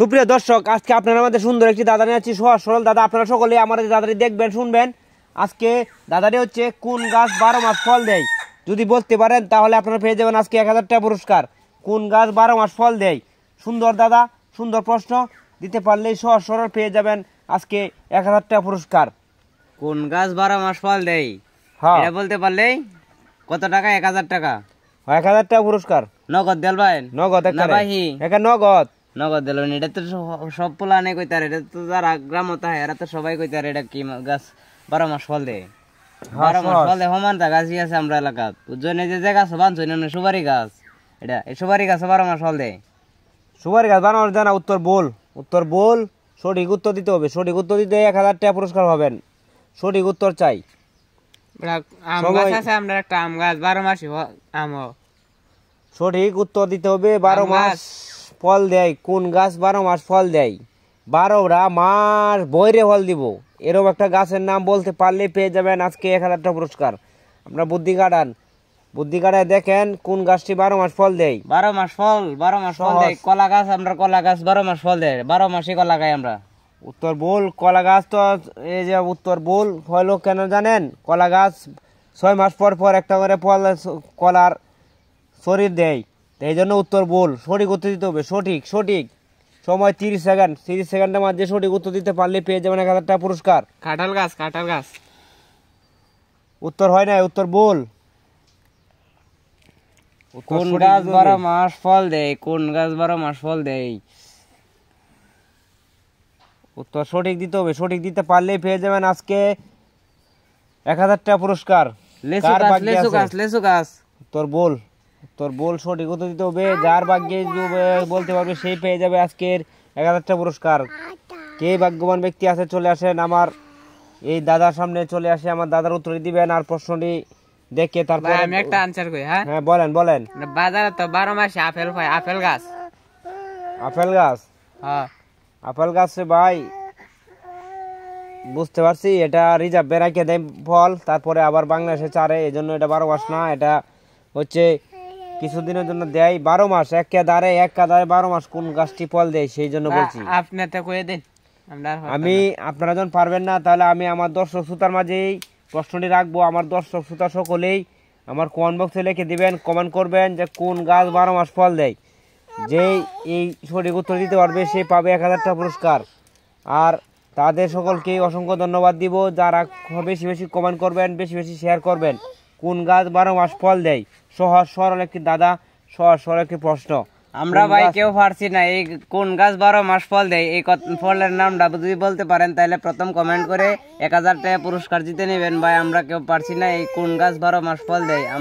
সুপ্রিয় দর্শক আজকে আপনারা আমাদের সুন্দর একটি দাদা নিয়ে আছি সহজ সরল দাদা আপনারা সকলে আমাদের দাদারি দেখবেন শুনবেন আজকে দাদারি হচ্ছে কোন গাছ বারো মাস ফল দেয় যদি বলতে পারেন তাহলে আপনারা পেয়ে যাবেন আজকে এক হাজারটা পুরস্কার কোন গাছ বারো মাস ফল দেয় সুন্দর দাদা সুন্দর প্রশ্ন দিতে পারলেই সহজ সরল পেয়ে যাবেন আজকে এক হাজারটা পুরস্কার কোন গাছ বারো মাস ফল দেয় হ্যাঁ বলতে পারলেই কত টাকা এক হাজার টাকা হ্যাঁ, এক হাজার টাকা পুরস্কার নগদ ভাই নগদ নগদ নগদ দিল এটা তো সব পোলানে কইতার এটা তো যারা গ্রাম তাহে এরা তো সবাই কইতার এটা কি গাছ বারো মাস ফল দেয় বারো মাস ফল দেয় সমান তা গাছই আছে আমরা এলাকাত উজ্জয়নে যে যে গাছ বানছো না সুপারি গাছ এটা এই সুপারি গাছ বারো মাস ফল দেয় সুপারি গাছ বানানোর জানা উত্তর বল উত্তর বল সঠিক উত্তর দিতে হবে সঠিক উত্তর দিতে এক হাজার টাকা পুরস্কার পাবেন সঠিক উত্তর চাই আম গাছ আছে আমরা একটা আম গাছ বারো মাসই আম সঠিক উত্তর দিতে হবে বারো মাস ফল দেয় কোন গাছ বারো মাস ফল দেয় বারোরা মাস বইরে ফল দিব এরকম একটা গাছের নাম বলতে পারলে পেয়ে যাবেন আজকে এক হাজারটা পুরস্কার আপনার বুদ্ধি কাটান বুদ্ধি কাটায় দেখেন কোন গাছটি বারো মাস ফল দেয় বারো মাস ফল বারো মাস ফল দেয় কলা গাছ আমরা কলা গাছ বারো মাস ফল দেয় বারো মাসে কলা গাই আমরা উত্তর বল কলা গাছ তো এই যে উত্তর বল হলো কেন জানেন কলা গাছ ছয় মাস পর পর একটা করে ফল কলার শরীর দেয় তো এই জন্য উত্তর বল সঠিক উত্তর দিতে হবে সঠিক সঠিক সময় তিরিশ সেকেন্ড তিরিশ সেকেন্ডের মধ্যে সঠিক উত্তর দিতে পারলে পেয়ে যাবেন এক হাজার টাকা পুরস্কার কাঁঠাল গাছ কাঁঠাল গাছ উত্তর হয় না উত্তর বল কোন গাছ বারো মাস ফল দেয় কোন গাছ বারো মাস ফল দেয় উত্তর সঠিক দিতে হবে সঠিক দিতে পারলেই পেয়ে যাবেন আজকে এক হাজার টাকা পুরস্কার লেসু গাছ লেসু গাছ লেসু গাছ উত্তর বল তোর বল সঠিক উত্তর দিতে হবে যার ভাগ্যে বলতে পারবে সেই পেয়ে যাবে আজকের এগারোটা পুরস্কার কে ভাগ্যবান ব্যক্তি আছে চলে আসেন আমার এই দাদার সামনে চলে আসে আমার দাদার উত্তর দিবেন আর প্রশ্নটি দেখে তারপর আমি একটা আনসার হ্যাঁ হ্যাঁ বলেন বলেন মানে বাজারে তো মাসে আপেল হয় আপেল গাছ আপেল গাছ হ্যাঁ আপেল ভাই বুঝতে পারছি এটা রিজার্ভ বেড়াকে দেয় ফল তারপরে আবার বাংলাদেশে চারে এই জন্য এটা বারো মাস না এটা হচ্ছে কিছুদিনের জন্য দেয় বারো মাস এক কাদারে এক কাদারে বারো মাস কোন গাছটি ফল দেয় সেই জন্য বলছি আপনি তো কয়ে দিন আমি আপনারা যখন পারবেন না তাহলে আমি আমার দর্শক শ্রোতার মাঝেই প্রশ্নটি রাখবো আমার দর্শক শ্রোতা সকলেই আমার কমেন্ট বক্সে লিখে দিবেন কমেন্ট করবেন যে কোন গাছ বারো মাস ফল দেয় যে এই সঠিক উত্তর দিতে পারবে সে পাবে এক হাজারটা পুরস্কার আর তাদের সকলকেই অসংখ্য ধন্যবাদ দিব যারা বেশি বেশি কমেন্ট করবেন বেশি বেশি শেয়ার করবেন কোন গাছ বারো মাস ফল দেয় সহজ সরল একটি দাদা সহজ সরল একটি প্রশ্ন আমরা ভাই কেউ পারছি না এই কোন গাছ বারো মাস ফল দেয় এই ফলের নামটা যদি বলতে পারেন তাহলে প্রথম কমেন্ট করে এক হাজার টাকা পুরস্কার জিতে নেবেন ভাই আমরা কেউ পারছি না এই কোন গাছ বারো মাস ফল দেয় আমরা